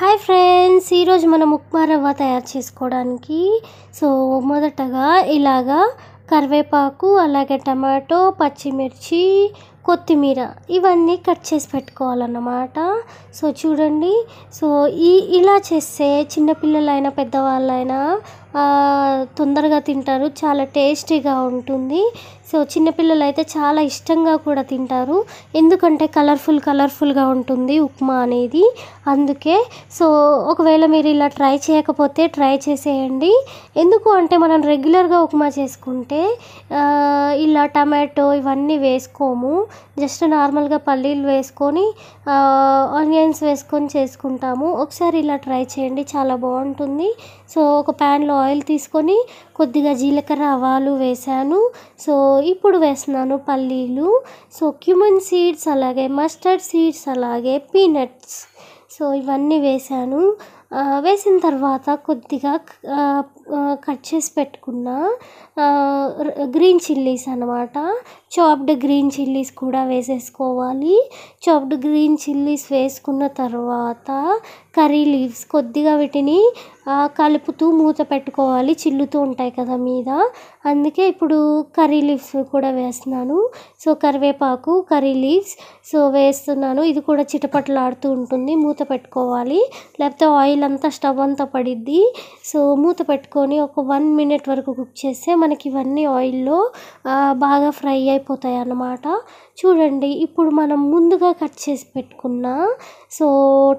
hi friends ఈరోజు మనం ఉప్మా రవ్వ తయారు చేసుకోవడానికి సో మొదటగా ఇలాగా కరివేపాకు అలాగే టమాటో పచ్చిమిర్చి కొత్తిమీర ఇవన్నీ కట్ చేసి పెట్టుకోవాలన్నమాట సో చూడండి సో ఈ ఇలా చేస్తే చిన్నపిల్లలైనా పెద్దవాళ్ళైనా తొందరగా తింటారు చాలా టేస్టీగా ఉంటుంది సో చిన్నపిల్లలు అయితే చాలా ఇష్టంగా కూడా తింటారు ఎందుకంటే కలర్ఫుల్ కలర్ఫుల్గా ఉంటుంది ఉప్మా అనేది అందుకే సో ఒకవేళ మీరు ఇలా ట్రై చేయకపోతే ట్రై చేసేయండి ఎందుకు అంటే మనం రెగ్యులర్గా ఉప్మా చేసుకుంటే ఇలా టమాటో ఇవన్నీ వేసుకోము జస్ట్ నార్మల్గా పల్లీలు వేసుకొని ఆనియన్స్ వేసుకొని చేసుకుంటాము ఒకసారి ఇలా ట్రై చేయండి చాలా బాగుంటుంది సో ఒక ప్యాన్లో ఆయిల్ తీసుకొని కొద్దిగా జీలకర్ర ఆవాలు వేశాను సో ఇప్పుడు వేస్తున్నాను పల్లీలు సో క్యూమన్ సీడ్స్ అలాగే మస్టర్డ్ సీడ్స్ అలాగే పీనట్స్ సో ఇవన్నీ వేశాను వేసిన తర్వాత కొద్దిగా కట్ చేసి పెట్టుకున్న గ్రీన్ చిల్లీస్ అనమాట చాప్డ్ గ్రీన్ చిల్లీస్ కూడా వేసేసుకోవాలి చాప్డ్ గ్రీన్ చిల్లీస్ వేసుకున్న తర్వాత కర్రీ లీవ్స్ కొద్దిగా వీటిని కలుపుతూ మూత పెట్టుకోవాలి చిల్లుతూ ఉంటాయి కదా మీద అందుకే ఇప్పుడు కర్రీ లీవ్స్ కూడా వేస్తున్నాను సో కరివేపాకు కర్రీ లీవ్స్ సో వేస్తున్నాను ఇది కూడా చిటపట్లాడుతూ ఉంటుంది మూత పెట్టుకోవాలి లేకపోతే ఆయిల్ అంతా స్టవ్ అంతా పడిద్ది సో మూత పెట్టుకొని ఒక వన్ మినిట్ వరకు కుక్ చేస్తే మనకి ఇవన్నీ ఆయిల్లో బాగా ఫ్రై అయిపోయి అయిపోతాయి అన్నమాట చూడండి ఇప్పుడు మనం ముందుగా కట్ చేసి పెట్టుకున్న సో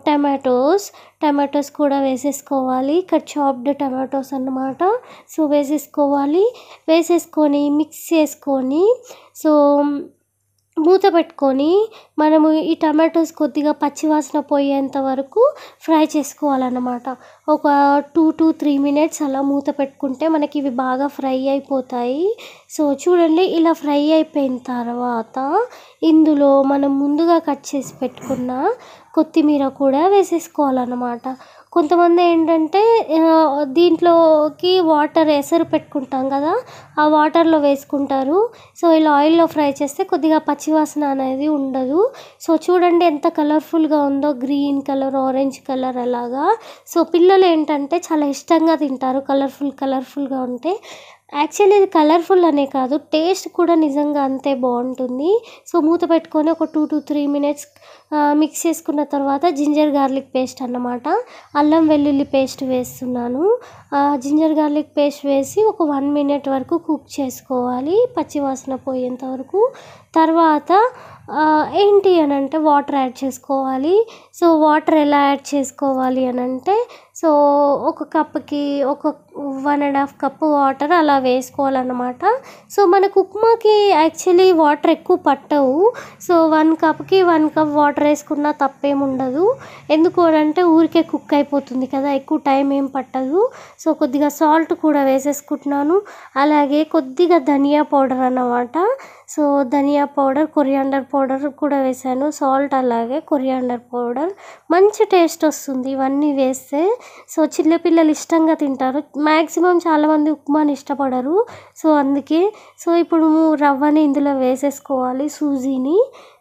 టమాటోస్ టమాటోస్ కూడా వేసేసుకోవాలి ఇక్కడ చాప్డ్ టమాటోస్ అన్నమాట సో వేసేసుకోవాలి వేసేసుకొని మిక్స్ చేసుకొని సో మూత పెట్టుకొని మనము ఈ టమాటోస్ కొద్దిగా పచ్చివాసన పోయేంత వరకు ఫ్రై చేసుకోవాలన్నమాట ఒక టూ టు త్రీ మినిట్స్ అలా మూత పెట్టుకుంటే మనకి ఇవి బాగా ఫ్రై అయిపోతాయి సో చూడండి ఇలా ఫ్రై అయిపోయిన తర్వాత ఇందులో మనం ముందుగా కట్ చేసి పెట్టుకున్న కొత్తిమీర కూడా వేసేసుకోవాలన్నమాట కొంతమంది ఏంటంటే దీంట్లోకి వాటర్ ఎసరు పెట్టుకుంటాం కదా ఆ వాటర్లో వేసుకుంటారు సో ఇలా ఆయిల్లో ఫ్రై చేస్తే కొద్దిగా పచ్చివాసన అనేది ఉండదు సో చూడండి ఎంత కలర్ఫుల్గా ఉందో గ్రీన్ కలర్ ఆరెంజ్ కలర్ అలాగా సో పిల్లలు ఏంటంటే చాలా ఇష్టంగా తింటారు కలర్ఫుల్ కలర్ఫుల్గా ఉంటే యాక్చువల్లీ ఇది కలర్ఫుల్ అనే కాదు టేస్ట్ కూడా నిజంగా అంతే బాగుంటుంది సో మూత పెట్టుకొని ఒక two to three minutes mix చేసుకున్న తర్వాత జింజర్ గార్లిక్ పేస్ట్ అన్నమాట అల్లం వెల్లుల్లి పేస్ట్ వేస్తున్నాను జింజర్ గార్లిక్ పేస్ట్ వేసి ఒక వన్ మినిట్ వరకు కుక్ చేసుకోవాలి పచ్చివాసన పోయేంత వరకు తర్వాత ఏంటి అని అంటే వాటర్ యాడ్ చేసుకోవాలి సో వాటర్ ఎలా యాడ్ చేసుకోవాలి అని అంటే సో ఒక కప్కి ఒక one and half cup water అలా వేసుకోవాలన్నమాట సో మనకు ఉప్మాకి యాక్చువల్లీ వాటర్ ఎక్కువ పట్టవు సో వన్ కప్కి వన్ కప్ వాటర్ వేసుకున్నా ఉండదు ఎందుకు అంటే ఊరికే కుక్ అయిపోతుంది కదా ఎక్కువ టైం ఏం పట్టదు సో కొద్దిగా సాల్ట్ కూడా వేసేసుకుంటున్నాను అలాగే కొద్దిగా ధనియా పౌడర్ అన్నమాట సో ధనియా పౌడర్ కొరియాండర్ పౌడర్ కూడా వేసాను సాల్ట్ అలాగే కొరియాండర్ పౌడర్ మంచి టేస్ట్ వస్తుంది ఇవన్నీ వేస్తే సో చిన్నపిల్లలు ఇష్టంగా తింటారు మ్యాక్సిమం చాలామంది ఉప్మాని ఇష్టపడరు సో అందుకే సో ఇప్పుడు రవ్వని ఇందులో వేసేసుకోవాలి సూజీని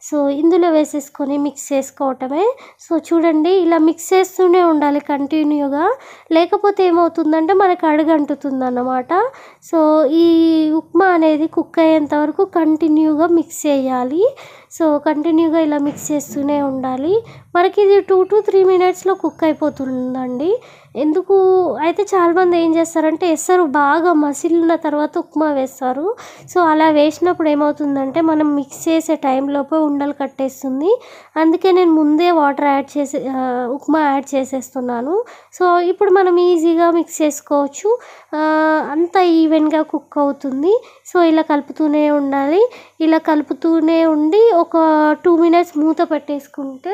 సో ఇందులో వేసేసుకొని మిక్స్ చేసుకోవటమే సో చూడండి ఇలా మిక్స్ చేస్తూనే ఉండాలి కంటిన్యూగా లేకపోతే ఏమవుతుందంటే మనకు అడుగంటుతుంది అన్నమాట సో ఈ ఉప్మా అనేది కుక్ అయ్యేంత వరకు కంటి कंटिवी సో కంటిన్యూగా ఇలా మిక్స్ చేస్తూనే ఉండాలి మనకి ఇది టూ టు త్రీ మినిట్స్లో కుక్ అయిపోతుందండి ఎందుకు అయితే చాలామంది ఏం చేస్తారంటే వేస్తారు బాగా మసిలిన తర్వాత ఉప్మా వేస్తారు సో అలా వేసినప్పుడు ఏమవుతుందంటే మనం మిక్స్ చేసే టైంలోపే ఉండలు కట్టేస్తుంది అందుకే నేను ముందే వాటర్ యాడ్ చేసే ఉప్మా యాడ్ చేసేస్తున్నాను సో ఇప్పుడు మనం ఈజీగా మిక్స్ చేసుకోవచ్చు అంత ఈవెన్గా కుక్ అవుతుంది సో ఇలా కలుపుతూనే ఉండాలి ఇలా కలుపుతూనే ఉండి ఒక టూ మినిట్స్ మూత పెట్టేసుకుంటే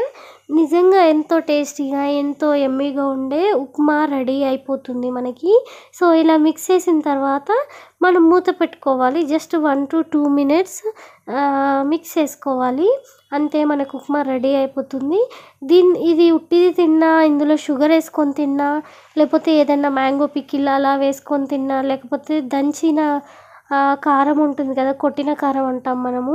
నిజంగా ఎంతో టేస్టీగా ఎంతో ఎమ్మీగా ఉండే ఉప్మా రెడీ అయిపోతుంది మనకి సో ఇలా మిక్స్ చేసిన తర్వాత మనం మూత పెట్టుకోవాలి just one to two minutes mix చేసుకోవాలి అంతే మనకు ఉప్మా రెడీ అయిపోతుంది దీన్ ఇది ఉట్టిది తిన్నా ఇందులో షుగర్ వేసుకొని తిన్నా లేకపోతే ఏదైనా మ్యాంగో పికిల్ అలా వేసుకొని తిన్నా లేకపోతే దంచిన కారం ఉంటుంది కదా కొట్టిన కారం అంటాం మనము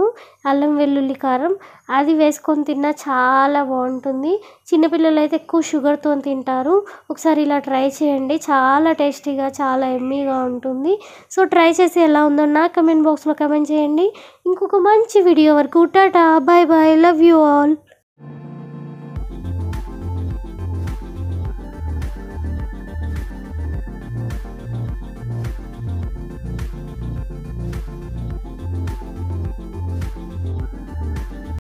అల్లం వెల్లుల్లి కారం అది వేసుకొని తిన్నా చాలా బాగుంటుంది చిన్నపిల్లలు అయితే ఎక్కువ షుగర్తో తింటారు ఒకసారి ఇలా ట్రై చేయండి చాలా టేస్టీగా చాలా ఎమ్మీగా ఉంటుంది సో ట్రై చేసి ఎలా ఉందో నా కమెంట్ బాక్స్లో కమెంట్ చేయండి ఇంకొక మంచి వీడియో వరకు టాటా bye bye love you all